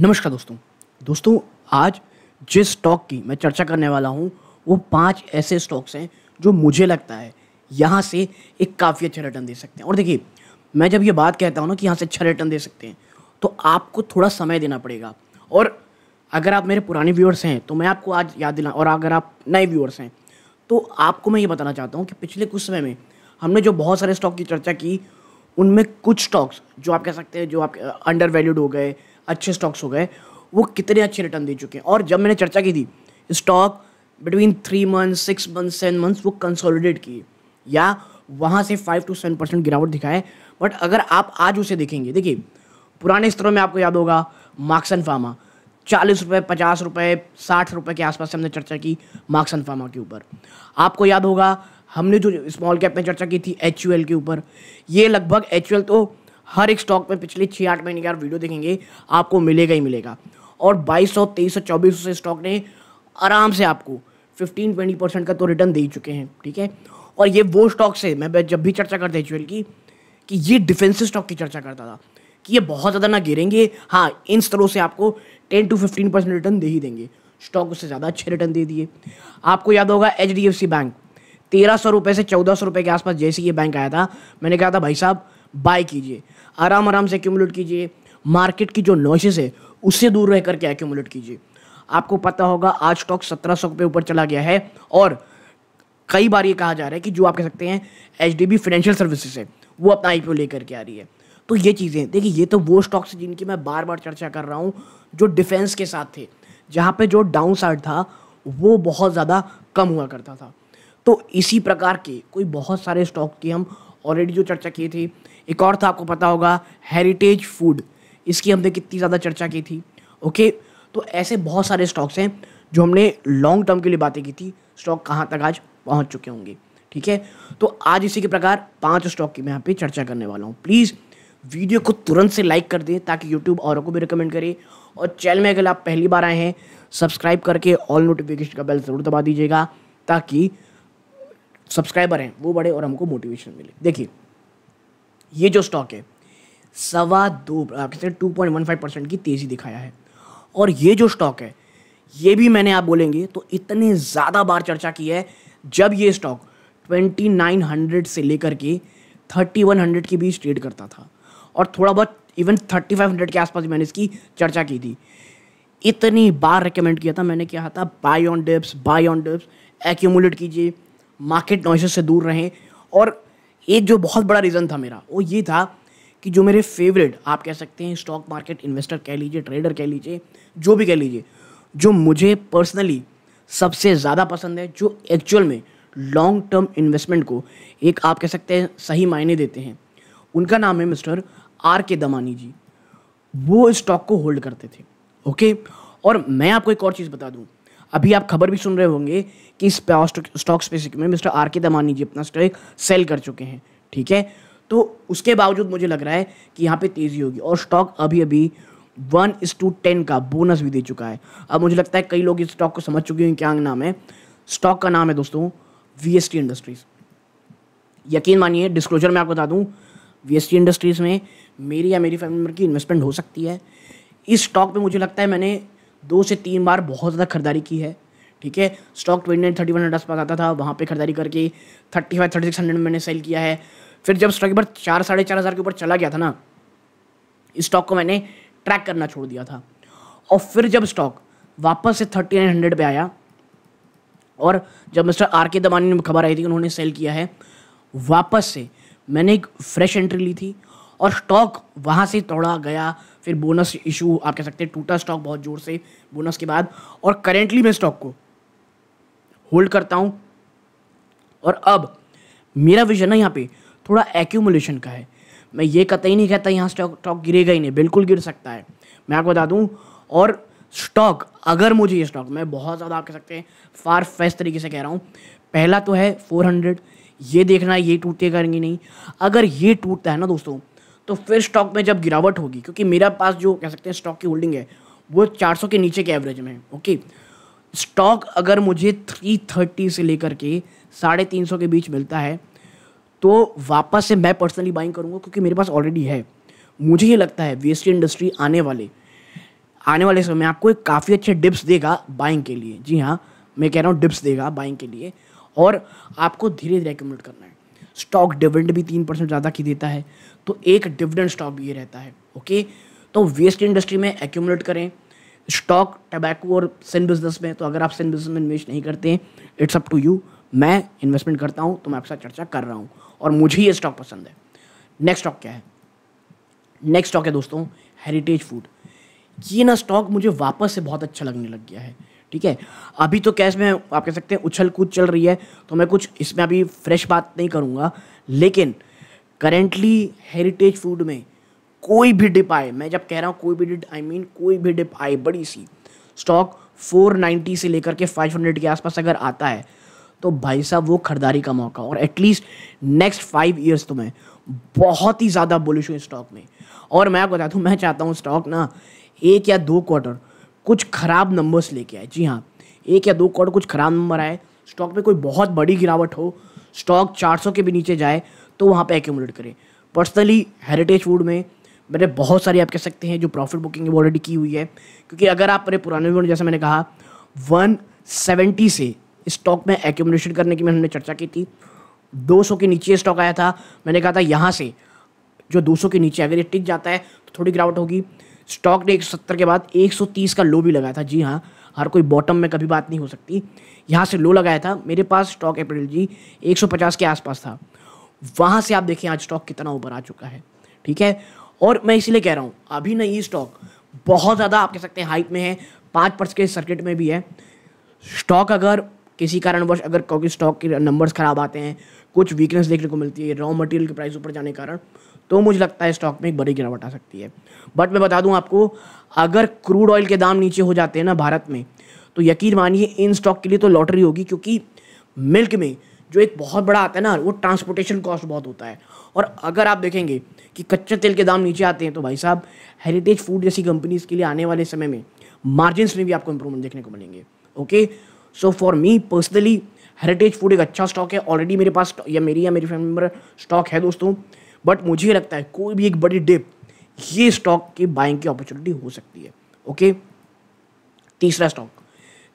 नमस्कार दोस्तों दोस्तों आज जिस स्टॉक की मैं चर्चा करने वाला हूँ वो पांच ऐसे स्टॉक्स हैं जो मुझे लगता है यहाँ से एक काफ़ी अच्छा रिटर्न दे सकते हैं और देखिए मैं जब ये बात कहता हूँ ना कि यहाँ से अच्छा रिटर्न दे सकते हैं तो आपको थोड़ा समय देना पड़ेगा और अगर आप मेरे पुराने व्यूअर्स हैं तो मैं आपको आज याद दिला और अगर आप नए व्यूअर्स हैं तो आपको मैं ये बताना चाहता हूँ कि पिछले कुछ समय में हमने जो बहुत सारे स्टॉक की चर्चा की उनमें कुछ स्टॉक्स जो आप कह सकते हैं जो आप अंडर वैल्यूड हो गए अच्छे स्टॉक्स हो गए वो कितने अच्छे रिटर्न दे चुके हैं और जब मैंने चर्चा की थी stock between three month six month seven months वो कंसोलिडेट किए या वहाँ से फाइव टू सेवन परसेंट गिरावट दिखाए बट अगर आप आज उसे देखेंगे देखिए पुराने स्तरों में आपको याद होगा मार्क्सन फार्मा चालीस रुपये पचास रुपये साठ रुपये के आसपास से हमने चर्चा की मार्क्सन फार्मा के ऊपर आपको याद होगा हमने जो स्मॉल कैप में चर्चा की थी एच के ऊपर ये लगभग एच तो हर एक स्टॉक में पिछले छः आठ महीने का वीडियो देखेंगे आपको मिलेगा ही मिलेगा और बाईस सौ तेईस सौ चौबीस सौ स्टॉक ने आराम से आपको फिफ्टीन ट्वेंटी परसेंट का तो रिटर्न दे ही चुके हैं ठीक है और ये वो स्टॉक से मैं जब भी चर्चा करता एच की कि ये डिफेंसिव स्टॉक की चर्चा करता था कि ये बहुत ज़्यादा ना गिरेंगे हाँ इन स्तरों से आपको ten to fifteen percent return दे ही देंगे स्टॉक उससे ज़्यादा अच्छे रिटर्न दे दिए आपको याद होगा एच बैंक तेरह सौ रुपये से चौदह सौ रुपये के आसपास जैसे ये बैंक आया था मैंने कहा था भाई साहब बाय कीजिए आराम आराम से एक्यूमुलेट कीजिए मार्केट की जो नॉइसेस है उससे दूर रह करके एक्यूमुलेट कीजिए आपको पता होगा आज स्टॉक सत्रह सौ रुपये ऊपर चला गया है और कई बार ये कहा जा रहा है कि जो आप कह सकते हैं H D B financial services है वो अपना आई पी ओ लेकर के आ रही है तो ये चीज़ें देखिए ये तो वो स्टॉक्स जिनकी मैं बार बार चर्चा कर रहा हूँ जो डिफेंस के साथ थे जहाँ पे जो डाउन साइड था वो बहुत ज़्यादा कम हुआ करता था तो इसी प्रकार के कोई बहुत सारे स्टॉक की हम ऑलरेडी जो चर्चा की थी एक और था आपको पता होगा हेरिटेज फूड इसकी हमने कितनी ज़्यादा चर्चा की थी ओके तो ऐसे बहुत सारे स्टॉक्स हैं जो हमने लॉन्ग टर्म के लिए बातें की थी स्टॉक कहाँ तक आज पहुँच चुके होंगे ठीक है तो आज इसी के प्रकार पांच स्टॉक की मैं यहाँ पे चर्चा करने वाला हूँ प्लीज़ वीडियो को तुरंत से लाइक कर दें ताकि यूट्यूब औरों को भी रिकमेंड करे और चैनल में अगर आप पहली बार आए हैं सब्सक्राइब करके ऑल नोटिफिकेशन का बेल ज़रूर दबा दीजिएगा ताकि सब्सक्राइबर हैं वो बढ़े और हमको मोटिवेशन मिले देखिए ये जो स्टॉक है सवा दो कहते हैं two point one five percent की तेज़ी दिखाया है और ये जो स्टॉक है ये भी मैंने आप बोलेंगे तो इतने ज़्यादा बार चर्चा की है जब ये स्टॉक ट्वेंटी नाइन हंड्रेड से लेकर के थर्टी वन हंड्रेड के बीच ट्रेड करता था और थोड़ा बहुत इवन थर्टी फाइव हंड्रेड के आसपास मैंने इसकी चर्चा की थी इतनी बार रिकमेंड किया था मैंने क्या था buy on dips buy on dips accumulate कीजिए मार्केट नॉइसेस से दूर रहें और एक जो बहुत बड़ा रीज़न था मेरा वो ये था कि जो मेरे फेवरेट आप कह सकते हैं स्टॉक मार्केट इन्वेस्टर कह लीजिए ट्रेडर कह लीजिए जो भी कह लीजिए जो मुझे पर्सनली सबसे ज़्यादा पसंद है जो एक्चुअल में लॉन्ग टर्म इन्वेस्टमेंट को एक आप कह सकते हैं सही मायने देते हैं उनका नाम है मिस्टर आर के दमानी जी वो स्टॉक को होल्ड करते थे ओके और मैं आपको एक और चीज़ बता दूँ अभी आप खबर भी सुन रहे होंगे कि इस स्टॉक स्पेसिफिक में मिस्टर आर के दमानी जी अपना स्टॉक सेल कर चुके हैं ठीक है तो उसके बावजूद मुझे लग रहा है कि यहाँ पे तेज़ी होगी और स्टॉक अभी अभी वन इस टू टेन का बोनस भी दे चुका है अब मुझे लगता है कई लोग इस स्टॉक को समझ चुके हैं क्या नाम है स्टॉक का नाम है दोस्तों वी इंडस्ट्रीज़ यकीन मानिए डिस्क्लोजर मैं आपको बता दूँ वी इंडस्ट्रीज़ में मेरी या मेरी फैमिली मेम्बर की इन्वेस्टमेंट हो सकती है इस स्टॉक पे मुझे लगता है मैंने दो से तीन बार बहुत ज़्यादा खरीदारी की है ठीक है stock twenty nine thirty one hundred पास आता था वहाँ पे खरीदारी करके thirty five thirty six hundred में मैंने सेल किया है फिर जब स्टॉक एक बार चार साढ़े चार हज़ार के ऊपर चला गया था ना इस स्टॉक को मैंने ट्रैक करना छोड़ दिया था और फिर जब स्टॉक वापस से थर्टी नाइन हंड्रेड पर आया और जब मिस्टर आर के दमानी ने खबर आई थी उन्होंने सेल किया है वापस से मैंने एक फ्रेश एंट्री ली थी और स्टॉक वहाँ से तोड़ा गया फिर बोनस इशू आप कह सकते हैं टूटा स्टॉक बहुत ज़ोर से बोनस के बाद और करेंटली मैं स्टॉक को होल्ड करता हूँ और अब मेरा विजन है यहाँ पे थोड़ा एक्यूमुलेशन का है मैं ये कतई नहीं कहता यहाँ स्टॉक स्टॉक गिरेगा ही नहीं बिल्कुल गिर सकता है मैं आपको बता दूँ और स्टॉक अगर मुझे ये स्टॉक मैं बहुत ज़्यादा आप कह सकते हैं फार फेस्ट तरीके से कह रहा हूँ पहला तो है हंड्रेड ये देखना ये टूटेगा नहीं अगर ये टूटता है ना दोस्तों तो फिर स्टॉक में जब गिरावट होगी क्योंकि मेरा पास जो कह सकते हैं स्टॉक की होल्डिंग है वो 400 के नीचे के एवरेज में है ओके स्टॉक अगर मुझे 330 से लेकर के साढ़े तीन के बीच मिलता है तो वापस से मैं पर्सनली बाइंग करूँगा क्योंकि मेरे पास ऑलरेडी है मुझे ये लगता है वी इंडस्ट्री आने वाले आने वाले समय आपको एक काफ़ी अच्छे डिप्स देगा बाइंग के लिए जी हाँ मैं कह रहा हूँ डिप्स देगा बाइंग के लिए और आपको धीरे धीरे एक्यूमुलेट करना है स्टॉक डिविडेंड भी तीन परसेंट ज़्यादा की देता है तो एक डिविडेंड स्टॉक ये रहता है ओके तो वेस्ट इंडस्ट्री में एक्यूमुलेट करें स्टॉक टबैको और सिन बिजनेस में तो अगर आप सिन बिजनेस में इन्वेस्ट नहीं करते हैं इट्स अप टू यू मैं इन्वेस्टमेंट करता हूँ तो मैं आपके साथ चर्चा कर रहा हूँ और मुझे ये स्टॉक पसंद है नेक्स्ट स्टॉक क्या है नेक्स्ट स्टॉक है दोस्तों हेरिटेज फूड ये ना स्टॉक मुझे वापस से बहुत अच्छा लगने लग गया है ठीक है अभी तो कैश में आप कह सकते हैं उछल कूद चल रही है तो मैं कुछ इसमें अभी फ्रेश बात नहीं करूँगा लेकिन करेंटली हेरिटेज फूड में कोई भी डिप आए मैं जब कह रहा हूँ कोई भी डिप आई मीन कोई भी डिप आए बड़ी सी स्टॉक 490 से लेकर के 500 के आसपास अगर आता है तो भाई साहब वो खरीदारी का मौका और एटलीस्ट नेक्स्ट फाइव ईयर्स तो मैं बहुत ही ज़्यादा बुलिश हूँ स्टॉक में और मैं आपको बता दूँ मैं चाहता हूँ स्टॉक ना एक या दो क्वार्टर कुछ ख़राब नंबर्स लेके आए जी हाँ एक या दो क्वार्टर कुछ ख़राब नंबर आए स्टॉक में कोई बहुत बड़ी गिरावट हो स्टॉक 400 के भी नीचे जाए तो वहाँ पर एक्यूमुलेट करें पर्सनली हेरिटेज फूड में मैंने बहुत सारी आप कह सकते हैं जो प्रॉफिट बुकिंग ऑलरेडी की हुई है क्योंकि अगर आप अपने पुराने में जैसे मैंने कहा 170 से स्टॉक में एक्यूमुलेशन करने की मैंने हमने चर्चा की थी 200 के नीचे स्टॉक आया था मैंने कहा था यहाँ से जो 200 के नीचे अगर ये टिक जाता है तो थोड़ी गिरावट होगी स्टॉक ने सत्तर के बाद 130 का लो भी लगाया था जी हाँ हर कोई बॉटम में कभी बात नहीं हो सकती यहाँ से लो लगाया था मेरे पास स्टॉक अप्रैल जी 150 के आसपास था वहां से आप देखें आज स्टॉक कितना ऊपर आ चुका है ठीक है और मैं इसीलिए कह रहा हूं अभी नहीं स्टॉक बहुत ज़्यादा आप कह सकते हैं हाइप में है पांच पर्स के सर्किट में भी है स्टॉक अगर किसी कारणवश अगर क्योंकि स्टॉक के नंबर्स ख़राब आते हैं कुछ वीकनेस देखने को मिलती है रॉ मटेरियल के प्राइस ऊपर जाने के कारण तो मुझे लगता है स्टॉक में एक बड़ी गिरावट आ सकती है बट मैं बता दूं आपको अगर क्रूड ऑयल के दाम नीचे हो जाते हैं ना भारत में तो यकीन मानिए इन स्टॉक के लिए तो लॉटरी होगी क्योंकि मिल्क में जो एक बहुत बड़ा आता है ना वो ट्रांसपोर्टेशन कॉस्ट बहुत होता है और अगर आप देखेंगे कि कच्चे तेल के दाम नीचे आते हैं तो भाई साहब हेरिटेज फूड जैसी कंपनीज़ के लिए आने वाले समय में मार्जिनस में भी आपको इंप्रूवमेंट देखने को मिलेंगे okay so for me personally heritage food एक अच्छा स्टॉक है ऑलरेडी मेरे पास या मेरी या मेरी फैमिली मेंबर स्टॉक है दोस्तों बट मुझे लगता है कोई भी एक बड़ी डिप ये स्टॉक की बाइंग की अपॉर्चुनिटी हो सकती है ओके तीसरा स्टॉक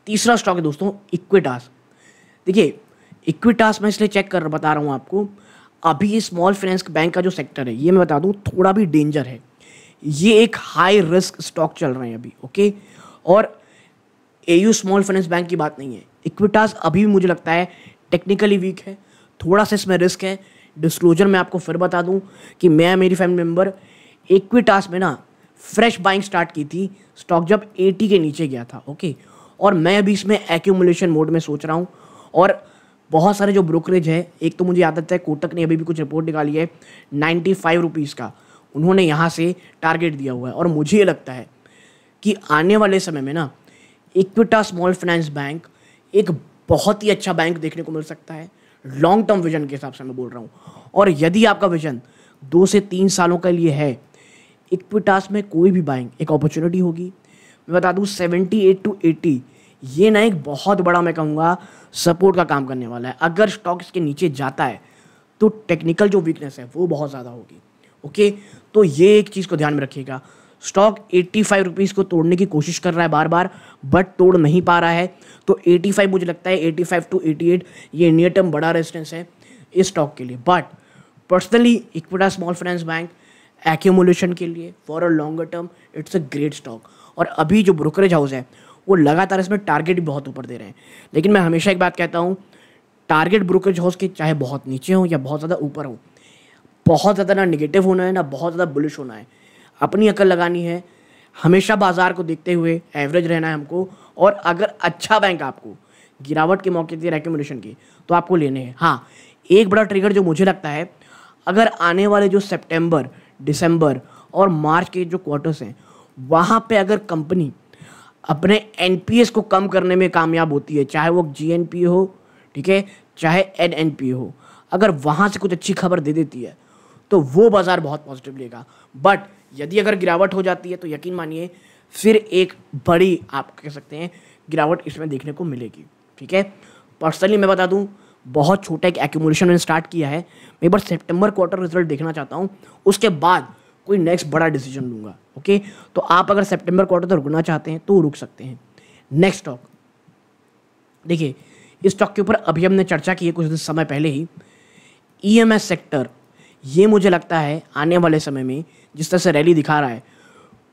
तीसरा स्टॉक है दोस्तों इक्विटास देखिए इक्विटास मैं इसलिए चेक कर बता रहा हूँ आपको अभी स्मॉल फाइनेंस बैंक का जो सेक्टर है ये मैं बता दूँ थोड़ा भी डेंजर है ये एक हाई रिस्क स्टॉक चल रहे हैं अभी ओके और A U small finance bank की बात नहीं है इक्विटास अभी भी मुझे लगता है टेक्निकली वीक है थोड़ा सा इसमें रिस्क है डिस्क्लोजर मैं आपको फिर बता दूं कि मैं मेरी फैमिली मेम्बर इक्विटास में ना फ्रेश बाइंग स्टार्ट की थी स्टॉक जब 80 के नीचे गया था ओके और मैं अभी इसमें एक्यूमुलेशन मोड में सोच रहा हूँ और बहुत सारे जो ब्रोकरेज हैं एक तो मुझे याद आता है कोटक ने अभी भी कुछ रिपोर्ट निकाली है नाइन्टी फाइव रुपीज़ का उन्होंने यहाँ से टारगेट दिया हुआ है और मुझे ये लगता है कि आने वाले समय में ना इक्विटा स्मॉल फाइनेंस बैंक एक बहुत ही अच्छा बैंक देखने को मिल सकता है लॉन्ग टर्म विजन के हिसाब से मैं बोल रहा हूँ और यदि आपका विजन दो से तीन सालों के लिए है इक्विटास में कोई भी बैंक एक अपॉर्चुनिटी होगी मैं बता दूँ सेवेंटी एट टू एटी ये ना एक बहुत बड़ा मैं कहूँगा सपोर्ट का काम करने वाला है अगर स्टॉक इसके नीचे जाता है तो टेक्निकल जो वीकनेस है वो बहुत ज़्यादा होगी ओके तो ये एक चीज़ को ध्यान में रखिएगा स्टॉक एट्टी फाइव रुपीज़ को तोड़ने की कोशिश कर रहा है बार बार बट तोड़ नहीं पा रहा है तो एटी फाइव मुझे लगता है eighty five to eighty eight ये नियर टर्म बड़ा रेजिस्टेंस है इस स्टॉक के लिए but personally Equitas small finance bank accumulation के लिए for a longer term it's a great stock और अभी जो ब्रोकरेज हाउस है वो लगातार इसमें टारगेट भी बहुत ऊपर दे रहे हैं लेकिन मैं हमेशा एक बात कहता हूँ टारगेट ब्रोकरेज हाउस के चाहे बहुत नीचे हो या बहुत ज़्यादा ऊपर हो बहुत ज़्यादा ना निगेटिव होना है ना बहुत ज़्यादा बुलिश होना है अपनी अकल लगानी है हमेशा बाजार को देखते हुए एवरेज रहना है हमको और अगर अच्छा बैंक आपको गिरावट के मौके दिए रिकमेंडेशन की तो आपको लेने हैं हाँ एक बड़ा ट्रिगर जो मुझे लगता है अगर आने वाले जो सितंबर दिसंबर और मार्च के जो क्वार्टर्स हैं वहाँ पे अगर कंपनी अपने एन को कम करने में कामयाब होती है चाहे वो जी हो ठीक है चाहे एन एन पी हो अगर वहाँ से कुछ अच्छी खबर दे देती है तो वो बाज़ार बहुत पॉजिटिव लेगा बट यदि अगर गिरावट हो जाती है तो यकीन मानिए फिर एक बड़ी आप कह सकते हैं गिरावट इसमें देखने को मिलेगी ठीक है पर्सनली मैं बता दूँ बहुत छोटा एक एक्यूमुलेशन मैंने स्टार्ट किया है मैं एक बार सेप्टेम्बर क्वार्टर रिजल्ट देखना चाहता हूँ उसके बाद कोई नेक्स्ट बड़ा डिसीजन लूंगा ओके तो आप अगर सेप्टेम्बर क्वार्टर तक रुकना चाहते हैं तो रुक सकते हैं नेक्स्ट स्टॉक देखिए इस स्टॉक के ऊपर अभी हमने चर्चा की है कुछ दिन समय पहले ही ई e सेक्टर ये मुझे लगता है आने वाले समय में जिस तरह से रैली दिखा रहा है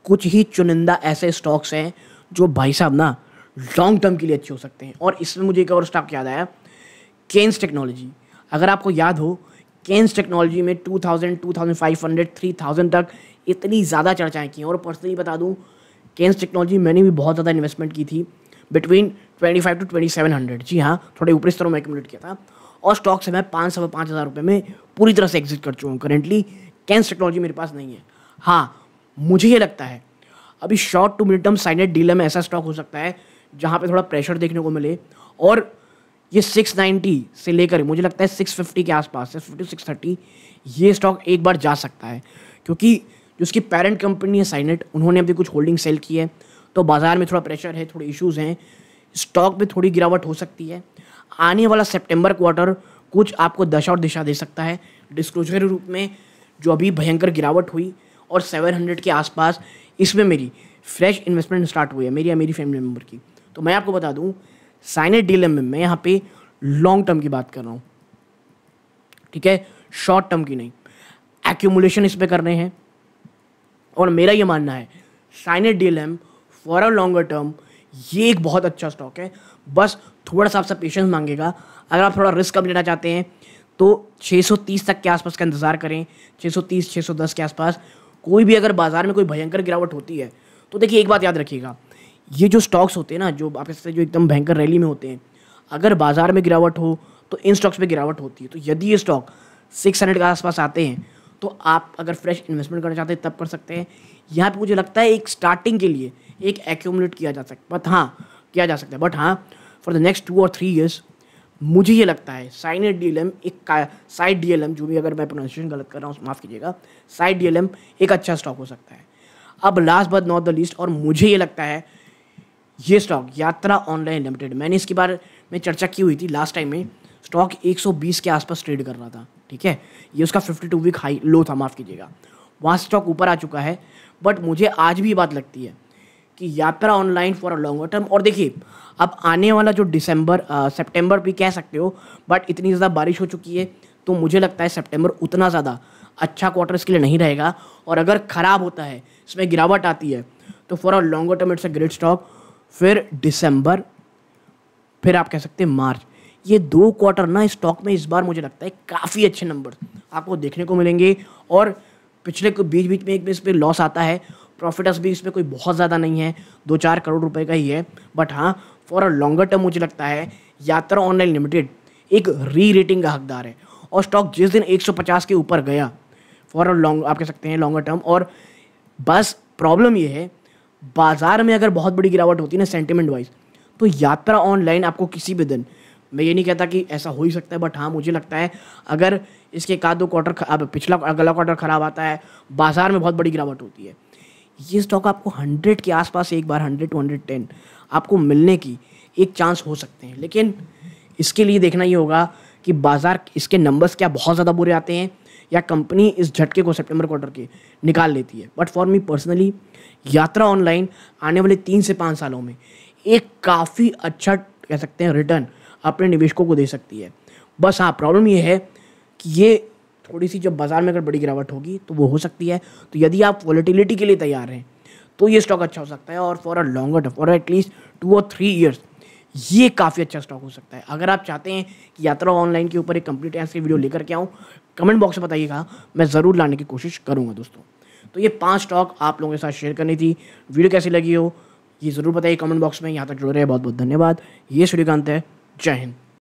कुछ ही चुनिंदा ऐसे स्टॉक्स हैं जो भाई साहब ना लॉन्ग टर्म के लिए अच्छे हो सकते हैं और इसमें मुझे एक और स्टॉक याद आया केन्स टेक्नोलॉजी अगर आपको याद हो केन्स टेक्नोलॉजी में 2000, 2500, 3000 तक इतनी ज़्यादा चर्चाएँ की और पर्सनली बता दूँ केन्स टेक्नोलॉजी मैंने भी बहुत ज़्यादा इन्वेस्टमेंट की थी बिटवीन 25 टू 2700 जी हाँ थोड़े ऊपर स्तरों में एक्यूमुलेट किया था और स्टॉक से मैं पाँच सौ पाँच हज़ार रुपये में पूरी तरह से एग्जिट कर चुका हूँ करेंटली कैंस टेक्नोलॉजी मेरे पास नहीं है हाँ मुझे ये लगता है अभी short to mid term Cyient डीलर में ऐसा स्टॉक हो सकता है जहाँ पे थोड़ा प्रेशर देखने को मिले और ये 690 से लेकर मुझे लगता है 650 के आसपास सिक्स फिफ्टी सिक्स थर्टी ये स्टॉक एक बार जा सकता है क्योंकि जो उसकी पेरेंट कंपनी है साइनेट उन्होंने अभी कुछ होल्डिंग सेल की है तो बाज़ार में थोड़ा प्रेशर है थोड़े इश्यूज़ हैं स्टॉक में थोड़ी गिरावट हो सकती है आने वाला सेप्टेम्बर क्वार्टर कुछ आपको दशा और दिशा दे सकता है डिस्क्लोजर रूप में जो अभी भयंकर गिरावट हुई और 700 के आसपास इसमें मेरी फ्रेश इन्वेस्टमेंट स्टार्ट हुई है मेरी या मेरी फैमिली मेम्बर की तो मैं आपको बता दूँ साइनेट डील मैं यहाँ पे लॉन्ग टर्म की बात कर रहा हूँ ठीक है शॉर्ट टर्म की नहीं एक्यूमुलेशन इस पर कर रहे हैं और मेरा ये मानना है Cyient D for a longer term ये एक बहुत अच्छा स्टॉक है बस थोड़ा सा आपसे पेशेंस मांगेगा अगर आप थोड़ा रिस्क कम लेना चाहते हैं तो 630 तक के आसपास का इंतज़ार करें 630 610 के आसपास कोई भी अगर बाज़ार में कोई भयंकर गिरावट होती है तो देखिए एक बात याद रखिएगा ये जो स्टॉक्स होते हैं ना जो आपके साथ जो एकदम भयंकर रैली में होते हैं अगर बाजार में गिरावट हो तो इन स्टॉक्स में गिरावट होती है तो यदि ये स्टॉक सिक्स हंड्रेड के आसपास आते हैं तो आप अगर फ्रेश इन्वेस्टमेंट करना चाहते हैं तब कर सकते हैं यहाँ पे मुझे लगता है एक स्टार्टिंग के लिए एक एक्यूमुलेट किया जा सकता है बट हाँ किया जा सकता है बट हाँ फॉर द नेक्स्ट टू और थ्री ईयर्स मुझे ये लगता है साइनेट डी एक साइड डी जो भी अगर मैं प्रोनाउंसिएशन गलत कर रहा हूँ माफ़ कीजिएगा साइड डी एक अच्छा स्टॉक हो सकता है अब last but not the least और मुझे ये लगता है ये स्टॉक यात्रा ऑनलाइन लिमिटेड मैंने इसके बारे में चर्चा की हुई थी लास्ट टाइम में स्टॉक 120 के आसपास ट्रेड कर रहा था ठीक है ये उसका 52 वीक हाई लो था माफ़ कीजिएगा वहाँ स्टॉक ऊपर आ चुका है बट मुझे आज भी बात लगती है कि Yatra online for a longer term और देखिए अब आने वाला जो दिसंबर सितंबर भी कह सकते हो बट इतनी ज़्यादा बारिश हो चुकी है तो मुझे लगता है सितंबर उतना ज़्यादा अच्छा क्वार्टर इसके लिए नहीं रहेगा और अगर ख़राब होता है इसमें गिरावट आती है तो for a longer term it's a great stock फिर दिसंबर फिर आप कह सकते हैं मार्च ये दो क्वार्टर ना स्टॉक में इस बार मुझे लगता है काफ़ी अच्छे नंबर आपको देखने को मिलेंगे और पिछले को बीच बीच में एक इस पर लॉस आता है प्रॉफिटस भी इसमें कोई बहुत ज़्यादा नहीं है दो चार करोड़ रुपए का ही है बट हाँ फॉर अ लॉन्गर टर्म मुझे लगता है यात्रा ऑनलाइन लिमिटेड एक री रेटिंग का हकदार है और स्टॉक जिस दिन 150 के ऊपर गया फॉर अ लॉन्ग आप कह सकते हैं लॉन्गर टर्म और बस प्रॉब्लम ये है बाज़ार में अगर बहुत बड़ी गिरावट होती है ना सेंटिमेंट वाइज तो यात्रा ऑनलाइन आपको किसी भी दिन मैं ये नहीं कहता कि ऐसा हो ही सकता है बट हाँ मुझे लगता है अगर इसके एक दो क्वार्टर अब पिछला अगला क्वार्टर ख़राब आता है बाज़ार में बहुत बड़ी गिरावट होती है ये स्टॉक आपको हंड्रेड के आसपास एक बार हंड्रेड टू हंड्रेड टेन आपको मिलने की एक चांस हो सकते हैं लेकिन इसके लिए देखना ये होगा कि बाज़ार इसके नंबर्स क्या बहुत ज़्यादा बुरे आते हैं या कंपनी इस झटके को सेप्टेम्बर क्वार्टर के निकाल लेती है but for me personally Yatra online आने वाले तीन से पाँच सालों में एक काफ़ी अच्छा कह सकते हैं रिटर्न अपने निवेशकों को दे सकती है बस हाँ प्रॉब्लम ये है कि ये थोड़ी सी जब बाज़ार में अगर बड़ी गिरावट होगी तो वो हो सकती है तो यदि आप वॉलीटिलिटी के लिए तैयार हैं तो ये स्टॉक अच्छा हो सकता है और for a longer term for at least two और थ्री ईयर्स ये काफ़ी अच्छा स्टॉक हो सकता है अगर आप चाहते हैं कि यात्रा ऑनलाइन के ऊपर एक कंप्लीट की वीडियो लेकर के आऊँ कमेंट बॉक्स में बताइएगा मैं ज़रूर लाने की कोशिश करूँगा दोस्तों तो ये पाँच स्टॉक आप लोगों के साथ शेयर करनी थी वीडियो कैसी लगी हो ये ज़रूर बताइए कमेंट बॉक्स में यहाँ तक जुड़ रहे हैं बहुत बहुत धन्यवाद ये श्रीकांत है जय हिंद